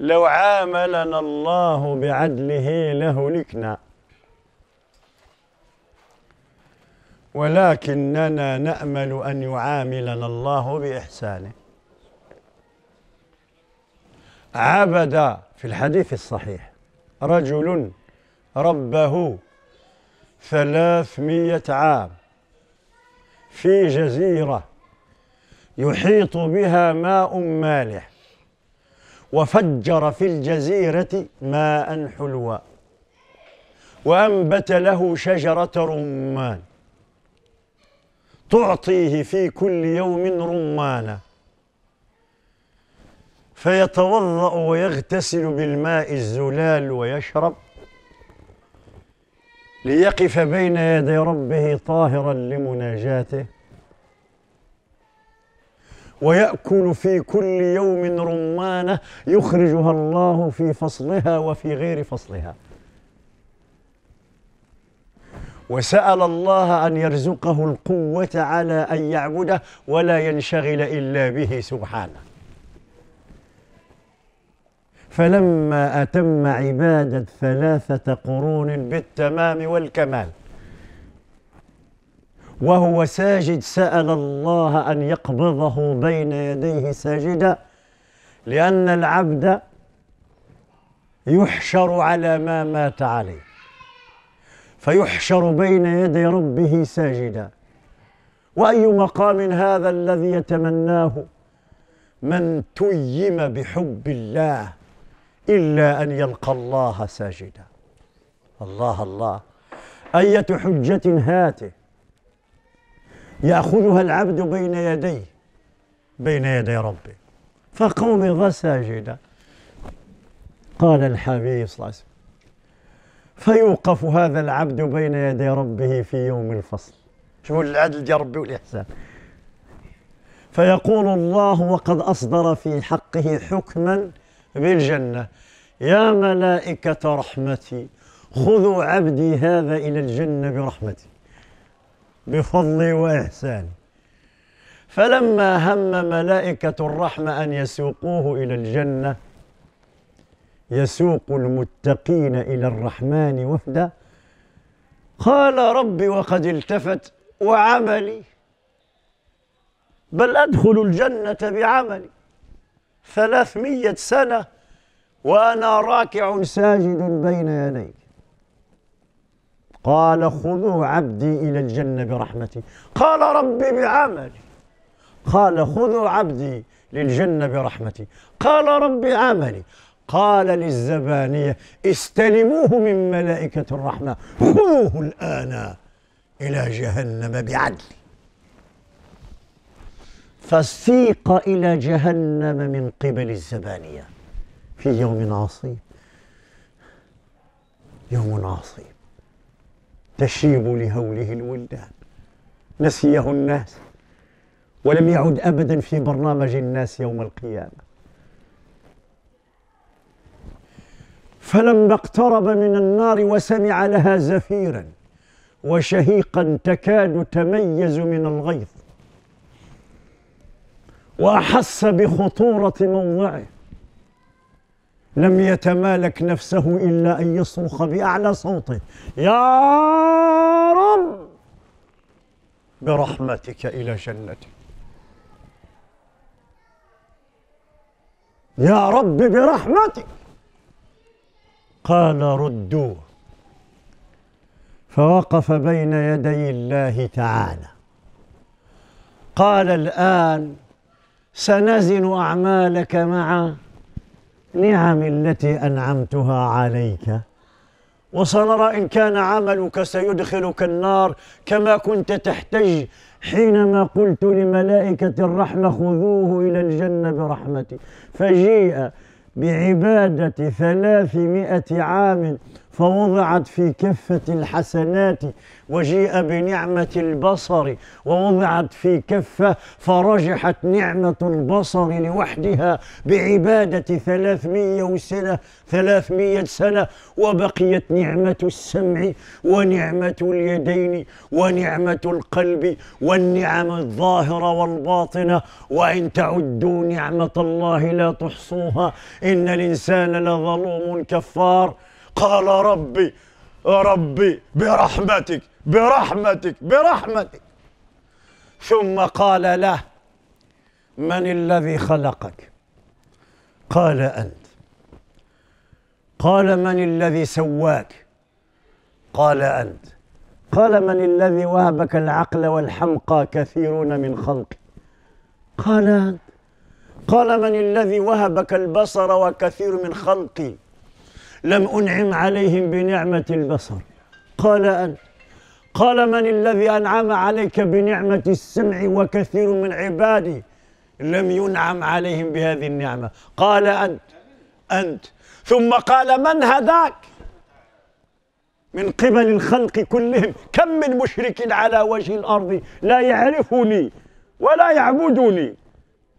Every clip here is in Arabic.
لو عاملنا الله بعدله لهلكنا ولكننا نأمل أن يعاملنا الله بإحسانه عبد في الحديث الصحيح رجل ربه ثلاثمية عام في جزيرة يحيط بها ماء مالح وفجر في الجزيرة ماء حلوا وأنبت له شجرة رمان تعطيه في كل يوم رمانا فيتوضأ ويغتسل بالماء الزلال ويشرب ليقف بين يدي ربه طاهرا لمناجاته ويأكل في كل يوم رمانة يخرجها الله في فصلها وفي غير فصلها وسأل الله أن يرزقه القوة على أن يعبده ولا ينشغل إلا به سبحانه فلما أتم عبادة ثلاثة قرون بالتمام والكمال وهو ساجد سأل الله أن يقبضه بين يديه ساجدا لأن العبد يحشر على ما مات عليه فيحشر بين يدي ربه ساجدا واي مقام هذا الذي يتمناه من تيم بحب الله الا ان يلقى الله ساجدا الله الله ايه حجه هاته يأخذها العبد بين يديه بين يدي ربه فقوم ساجدا قال الحبيب صلى الله عليه وسلم فيوقف هذا العبد بين يدي ربه في يوم الفصل شو العدل ديال ربي والإحسان فيقول الله وقد أصدر في حقه حكما بالجنة يا ملائكة رحمتي خذوا عبدي هذا إلى الجنة برحمتي بفضلي وإحساني فلما هم ملائكة الرحمة أن يسوقوه إلى الجنة يسوق المتقين إلى الرحمن وفدا قال ربي وقد التفت وعملي بل أدخل الجنة بعملي ثلاثمية سنة وأنا راكع ساجد بين يديك قال خذوا عبدي إلى الجنة برحمتي قال ربي بعملي قال خذوا عبدي للجنة برحمتي قال ربي عملي قال للزبانية استلموه من ملائكة الرحمة خذوه الآن إلى جهنم بعدل فسيق إلى جهنم من قبل الزبانية في يوم عصيب يوم عصيب تشيب لهوله الولدان نسيه الناس ولم يعد ابدا في برنامج الناس يوم القيامه فلما اقترب من النار وسمع لها زفيرا وشهيقا تكاد تميز من الغيظ واحس بخطوره موضعه لم يتمالك نفسه إلا أن يصرخ بأعلى صوته يا رب برحمتك إلى جنتك يا رب برحمتك قال ردوه فوقف بين يدي الله تعالى قال الآن سنزن أعمالك مع نعم التي أنعمتها عليك وسنرى إن كان عملك سيدخلك النار كما كنت تحتج حينما قلت لملائكة الرحمة خذوه إلى الجنة برحمتي فجيء بعبادة ثلاثمائة عام فوضعت في كفة الحسنات وجيء بنعمة البصر ووضعت في كفة فرجحت نعمة البصر لوحدها بعبادة ثلاثمية سنة ثلاثمية سنة وبقيت نعمة السمع ونعمة اليدين ونعمة القلب والنعم الظاهرة والباطنة وإن تعدوا نعمة الله لا تحصوها إن الإنسان لظلوم كفار قال ربي ربي برحمتك برحمتك برحمتك ثم قال له من الذي خلقك قال انت قال من الذي سواك قال انت قال من الذي وهبك العقل والحمقى كثيرون من خلقي قال انت قال من الذي وهبك البصر وكثير من خلقي لم أنعم عليهم بنعمة البصر قال أن قال من الذي أنعم عليك بنعمة السمع وكثير من عبادي لم ينعم عليهم بهذه النعمة قال أنت أنت ثم قال من هداك من قبل الخلق كلهم كم من مشرك على وجه الأرض لا يعرفني ولا يعبدني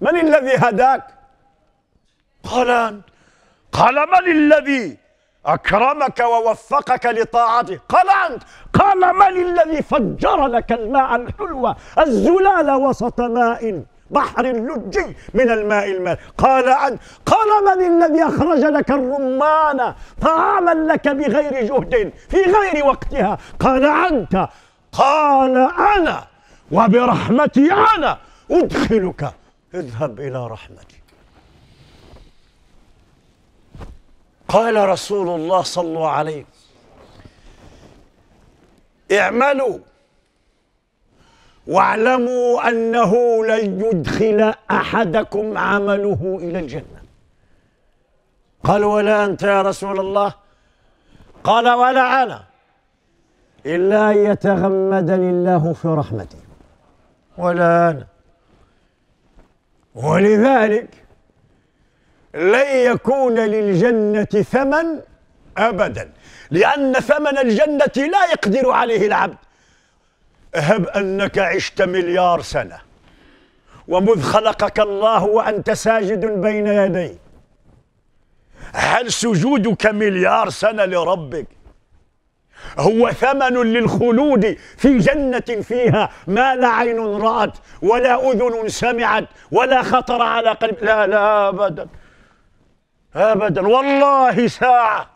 من الذي هداك قال أنت قال من الذي أكرمك ووفقك لطاعته قال أنت قال من الذي فجر لك الماء الحلوة الزلال وسط ماء بحر لجي من الماء المال قال أنت قال من الذي أخرج لك الرمان طعاما لك بغير جهد في غير وقتها قال أنت قال أنا وبرحمتي أنا أدخلك اذهب إلى رحمتي قال رسول الله صلى الله عليه اعملوا واعلموا انه لن يدخل احدكم عمله الى الجنه قال ولا انت يا رسول الله قال ولا انا الا ان يتغمدني الله في رحمته ولا انا ولذلك لن يكون للجنة ثمن أبدا لأن ثمن الجنة لا يقدر عليه العبد هب أنك عشت مليار سنة ومذ خلقك الله وأنت ساجد بين يديه هل سجودك مليار سنة لربك هو ثمن للخلود في جنة فيها ما لا عين رأت ولا أذن سمعت ولا خطر على قلب لا لا أبدا أبدا والله ساعة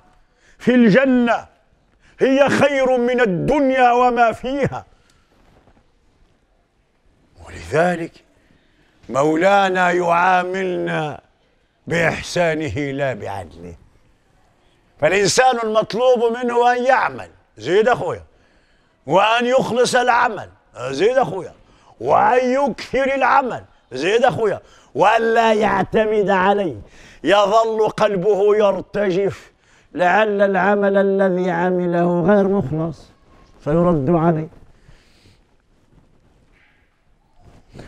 في الجنة هي خير من الدنيا وما فيها ولذلك مولانا يعاملنا بإحسانه لا بعدله فالإنسان المطلوب منه أن يعمل زيد أخويا وأن يخلص العمل زيد أخويا وأن يكثر العمل زيد اخويا والا يعتمد علي يظل قلبه يرتجف لعل العمل الذي عمله غير مخلص فيرد عليه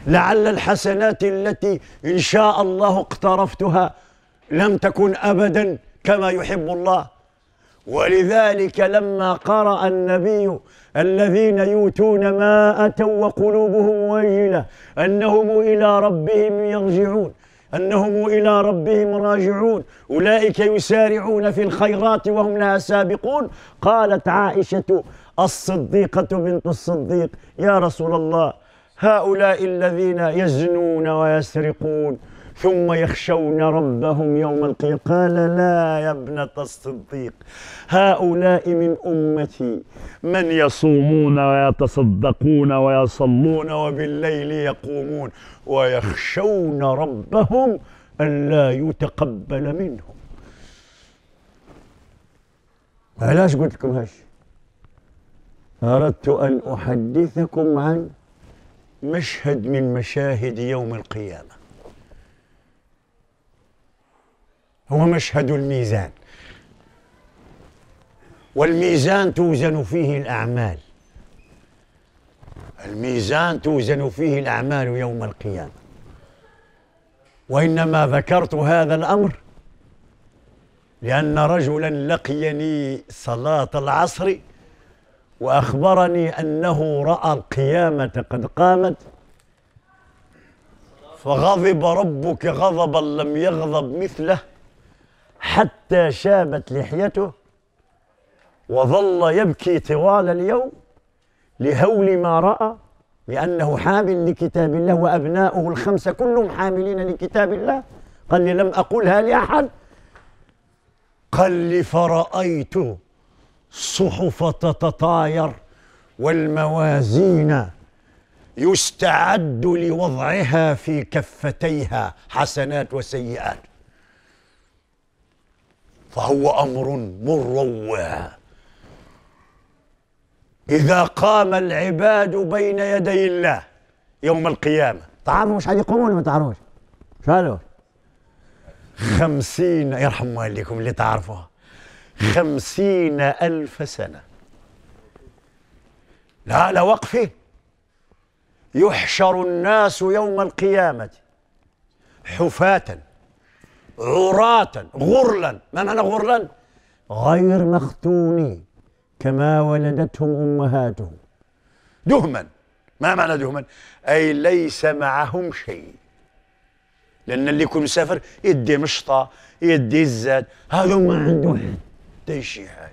لعل الحسنات التي ان شاء الله اقترفتها لم تكن ابدا كما يحب الله ولذلك لما قرأ النبي الذين يؤتون ما أتوا وقلوبهم وجلة أنهم إلى ربهم يرجعون أنهم إلى ربهم راجعون أولئك يسارعون في الخيرات وهم لها سابقون قالت عائشة الصديقة بنت الصديق يا رسول الله هؤلاء الذين يزنون ويسرقون ثم يخشون ربهم يوم القيامة قال لا يا ابنة الصديق هؤلاء من أمتي من يصومون ويتصدقون ويصلون وبالليل يقومون ويخشون ربهم ألا يتقبل منهم علاش قلت لكم هالشيء أردت أن أحدثكم عن مشهد من مشاهد يوم القيامة هو مشهد الميزان والميزان توزن فيه الأعمال الميزان توزن فيه الأعمال يوم القيامة وإنما ذكرت هذا الأمر لأن رجلا لقيني صلاة العصر وأخبرني أنه رأى القيامة قد قامت فغضب ربك غضبا لم يغضب مثله حتى شابت لحيته وظل يبكي طوال اليوم لهول ما رأى لأنه حامل لكتاب الله وأبناؤه الخمسة كلهم حاملين لكتاب الله قال لي لم أقولها لأحد قال لي فرأيت الصحف تتطاير والموازين يستعد لوضعها في كفتيها حسنات وسيئات فهو امر مروع اذا قام العباد بين يدي الله يوم القيامه تعرفوا مش حيقوموا ولا ما تعرفوش شالوا خمسين يرحم والديكم اللي تعرفوها خمسين ألف سنة لا لا وقفه يحشر الناس يوم القيامة حفاة عراة غرلا ما معنى غرلا غير مختونين كما ولدتهم أمهاتهم دهما ما معنى دهما أي ليس معهم شيء لأن اللي يكون مسافر يدي مشطة يدي الزاد هذا ما عنده حتى شي حاجة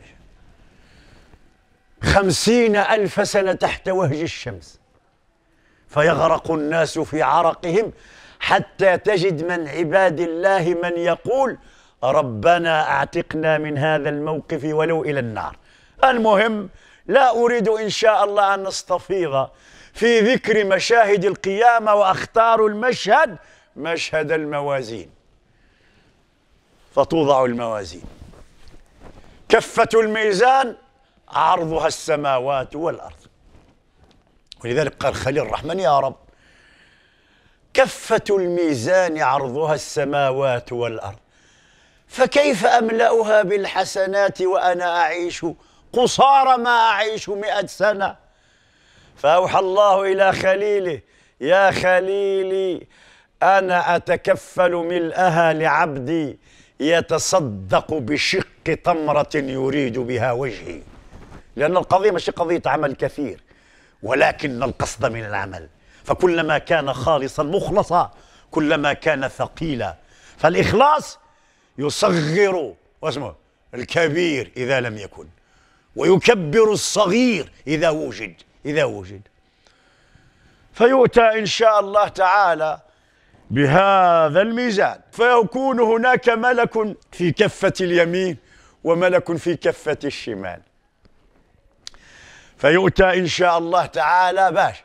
خمسين ألف سنة تحت وهج الشمس فيغرق الناس في عرقهم حتى تجد من عباد الله من يقول ربنا اعتقنا من هذا الموقف ولو الى النار المهم لا اريد ان شاء الله ان نستفيض في ذكر مشاهد القيامه واختار المشهد مشهد الموازين فتوضع الموازين كفه الميزان عرضها السماوات والارض ولذلك قال خليل الرحمن يا رب كفة الميزان عرضها السماوات والأرض فكيف أملأها بالحسنات وأنا أعيش قصار ما أعيش مئة سنة فأوحى الله إلى خليله يا خليلي أنا أتكفل ملئها لعبدي يتصدق بشق تمرة يريد بها وجهي لأن القضية مش قضية عمل كثير ولكن القصد من العمل فكلما كان خالصا مخلصا كلما كان ثقيلا فالإخلاص يصغر واسمه الكبير إذا لم يكن ويكبر الصغير إذا وجد إذا وجد فيؤتى إن شاء الله تعالى بهذا الميزان فيكون هناك ملك في كفة اليمين وملك في كفة الشمال فيؤتى إن شاء الله تعالى باش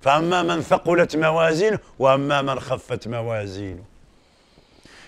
فأما من ثقلت موازينه وأما من خفت موازينه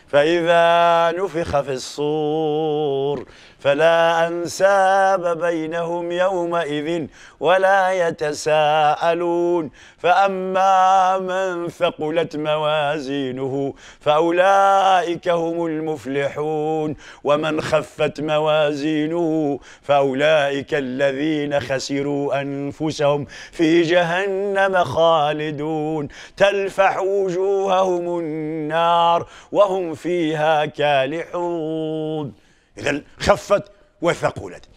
فإذا نفخ في الصور فلا أنساب بينهم يومئذ ولا يتساءلون فأما من ثقلت موازينه فأولئك هم المفلحون ومن خفت موازينه فأولئك الذين خسروا أنفسهم في جهنم خالدون تلفح وجوههم النار وهم فيها كالحون إذا خفت وثقلت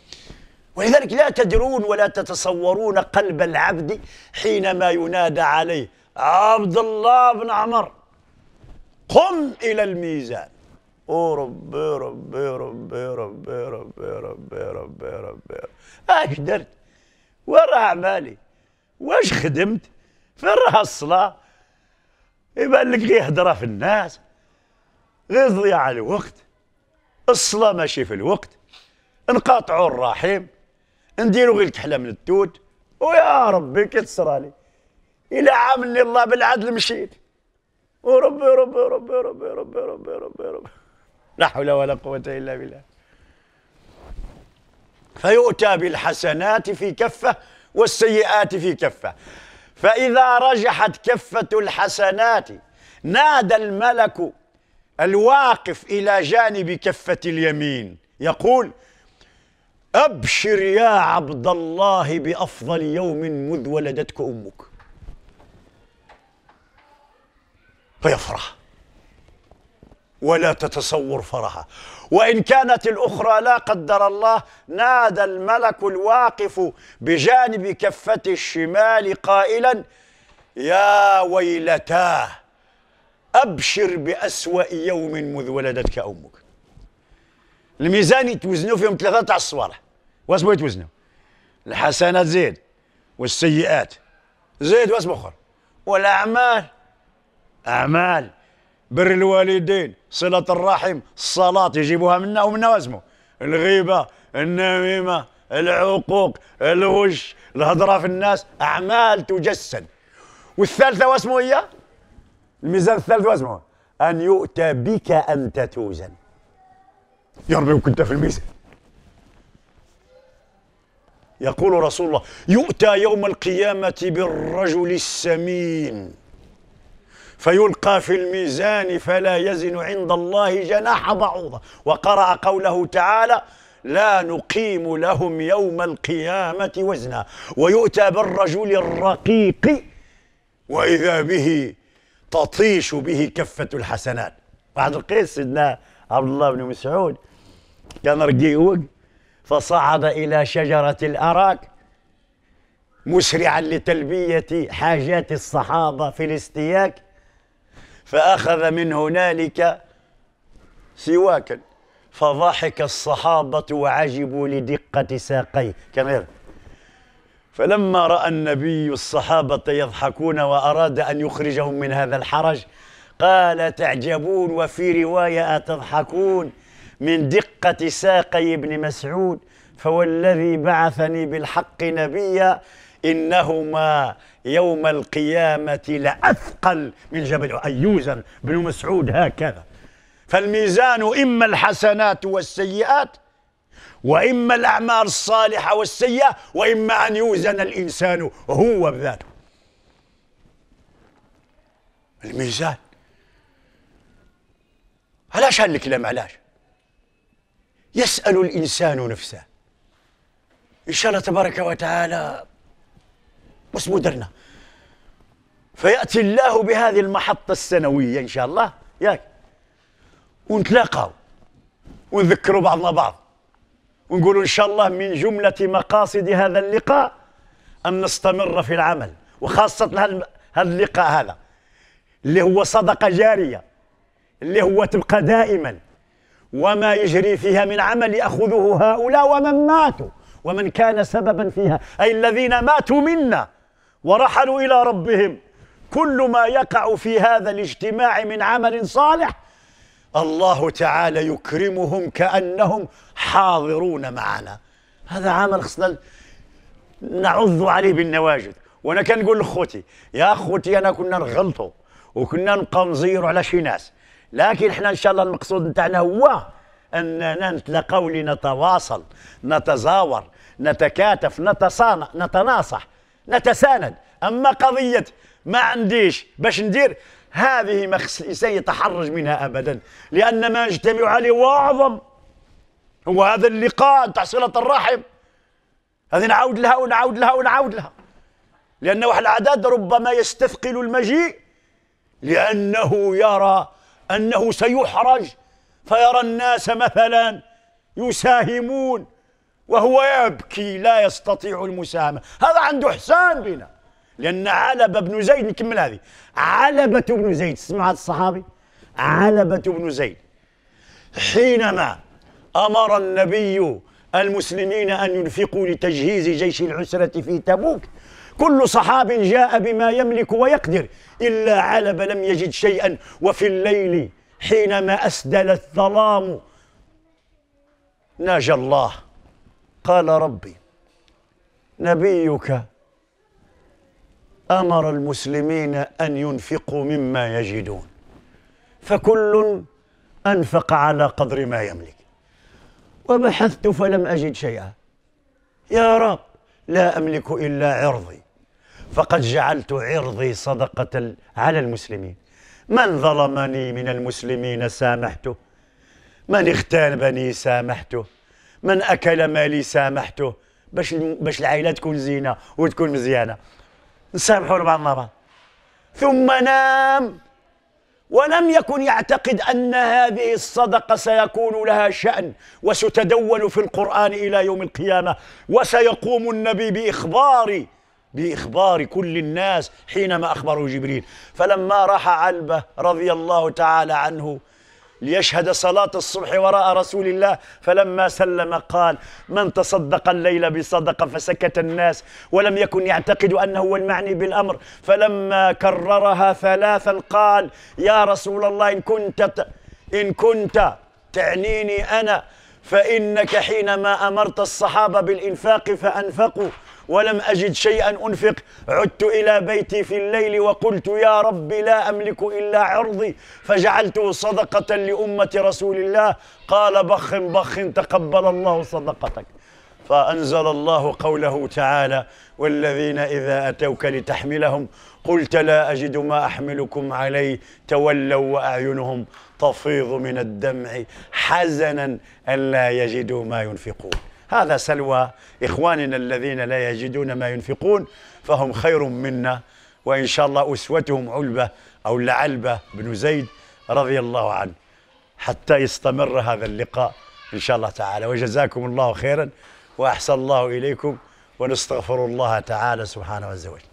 ولذلك لا تدرون ولا تتصورون قلب العبد حينما ينادى عليه عبد الله بن عمر قم إلى الميزان او ربي ربي ربي ربي ربي ربي ربي ربي اش درت وين اعمالي واش خدمت فين الصلاه يبان لك غير هضره في الناس غير ضياع الوقت الصلاة ماشي في الوقت نقاطعوا الرحيم نديروا غير الكحلة من التوت ويا ربي كي تصرالي إلا عاملني الله بالعدل مشيت وربي ربي ربي ربي ربي ربي ربي ربي لا حول ولا قوة إلا بالله فيؤتى بالحسنات في كفة والسيئات في كفة فإذا رجحت كفة الحسنات نادى الملك الواقف إلى جانب كفة اليمين يقول أبشر يا عبد الله بأفضل يوم مذ ولدتك أمك فيفرح ولا تتصور فرحه وإن كانت الأخرى لا قدر الله نادى الملك الواقف بجانب كفة الشمال قائلا يا ويلتاه أبشر بأسوأ يوم منذ ولدتك أمك الميزان يتوزنوا فيهم ثلاثة تاع الصوالح واسمو يتوزنوا الحسنات زيد والسيئات زيد واسم اخر والاعمال اعمال بر الوالدين صله الرحم الصلاه يجيبوها منا ومنا واسمو الغيبه النميمه العقوق الغش الهضره في الناس اعمال تجسد والثالثه واسمو هي الميزان الثالث واسمه أن يؤتى بك أنت توزن يا رب كنت في الميزان يقول رسول الله يؤتى يوم القيامة بالرجل السمين فيلقى في الميزان فلا يزن عند الله جناح بعوضة وقرأ قوله تعالى لا نقيم لهم يوم القيامة وزنا ويؤتى بالرجل الرقيق وإذا به تطيش به كفة الحسنات بعد القيس سيدنا عبد الله بن مسعود كان رقيق فصعد إلى شجرة الأراك مسرعا لتلبية حاجات الصحابة في الاستياك فأخذ من هنالك سواكا فضحك الصحابة وعجبوا لدقة ساقيه كان غيره فلما راى النبي الصحابه يضحكون واراد ان يخرجهم من هذا الحرج قال تعجبون وفي روايه اتضحكون من دقه ساقي ابن مسعود فوالذي بعثني بالحق نبيا انهما يوم القيامه لاثقل من جبل ايوزا بن مسعود هكذا فالميزان اما الحسنات والسيئات وإما الأعمال الصالحة والسيئة وإما أن يوزن الإنسان هو بذاته الميزان علاش هالكلام علاش يسأل الإنسان نفسه إن شاء الله تبارك وتعالى بس مدرنا فيأتي الله بهذه المحطة السنوية إن شاء الله ياك ونتلاقاو ونذكروا بعضنا بعض ونقولوا إن شاء الله من جملة مقاصد هذا اللقاء أن نستمر في العمل وخاصة هذا اللقاء هذا اللي هو صدقة جارية اللي هو تبقى دائما وما يجري فيها من عمل أخذه هؤلاء ومن ماتوا ومن كان سببا فيها أي الذين ماتوا منا ورحلوا إلى ربهم كل ما يقع في هذا الاجتماع من عمل صالح الله تعالى يكرمهم كأنهم حاضرون معنا هذا عمل خصنا نعض عليه بالنواجذ وانا كنقول لخوتي يا خوتي انا كنا نغلطوا وكنا نبقاو نزيروا على شي ناس لكن احنا ان شاء الله المقصود نتاعنا هو اننا نتلاقاو لنتواصل نتزاور نتكاتف نتصانع نتناصح نتساند اما قضيه ما عنديش باش ندير هذه ما الإنسان يتحرج منها أبدا لأن ما يجتمع عليه وأعظم هو هذا اللقاء تاع صلة الرحم هذه نعود لها ونعود لها ونعود لها لأن واحد العدد ربما يستثقل المجيء لأنه يرى أنه سيحرج فيرى الناس مثلا يساهمون وهو يبكي لا يستطيع المساهمة هذا عنده إحسان بنا لان علبه بن زيد نكمل هذه علبه بن زيد سمع الصحابي علبه بن زيد حينما امر النبي المسلمين ان ينفقوا لتجهيز جيش العسره في تبوك كل صحاب جاء بما يملك ويقدر الا علبه لم يجد شيئا وفي الليل حينما اسدل الظلام ناجى الله قال ربي نبيك امر المسلمين ان ينفقوا مما يجدون فكل انفق على قدر ما يملك وبحثت فلم اجد شيئا يا رب لا املك الا عرضي فقد جعلت عرضي صدقه على المسلمين من ظلمني من المسلمين سامحته من اغتابني سامحته من اكل مالي سامحته باش باش العائله تكون زينه وتكون مزيانه نسامحوا لبعضنا بعض ثم نام ولم يكن يعتقد أن هذه الصدقة سيكون لها شأن وستدون في القرآن إلى يوم القيامة وسيقوم النبي بإخبار بإخبار كل الناس حينما أخبره جبريل فلما راح علبة رضي الله تعالى عنه ليشهد صلاة الصبح وراء رسول الله فلما سلم قال من تصدق الليل بصدقة فسكت الناس ولم يكن يعتقد أنه هو المعني بالأمر فلما كررها ثلاثا قال يا رسول الله إن كنت إن كنت تعنيني أنا فإنك حينما أمرت الصحابة بالإنفاق فأنفقوا ولم أجد شيئا أنفق عدت إلى بيتي في الليل وقلت يا رب لا أملك إلا عرضي فجعلته صدقة لأمة رسول الله قال بخ بخ تقبل الله صدقتك فأنزل الله قوله تعالى والذين إذا أتوك لتحملهم قلت لا أجد ما أحملكم عليه تولوا وأعينهم تفيض من الدمع حزنا ألا يجدوا ما ينفقون هذا سلوى إخواننا الذين لا يجدون ما ينفقون فهم خير منا وإن شاء الله أسوتهم علبة أو لعلبة بن زيد رضي الله عنه حتى يستمر هذا اللقاء إن شاء الله تعالى وجزاكم الله خيرا وأحسن الله إليكم ونستغفر الله تعالى سبحانه وتعالى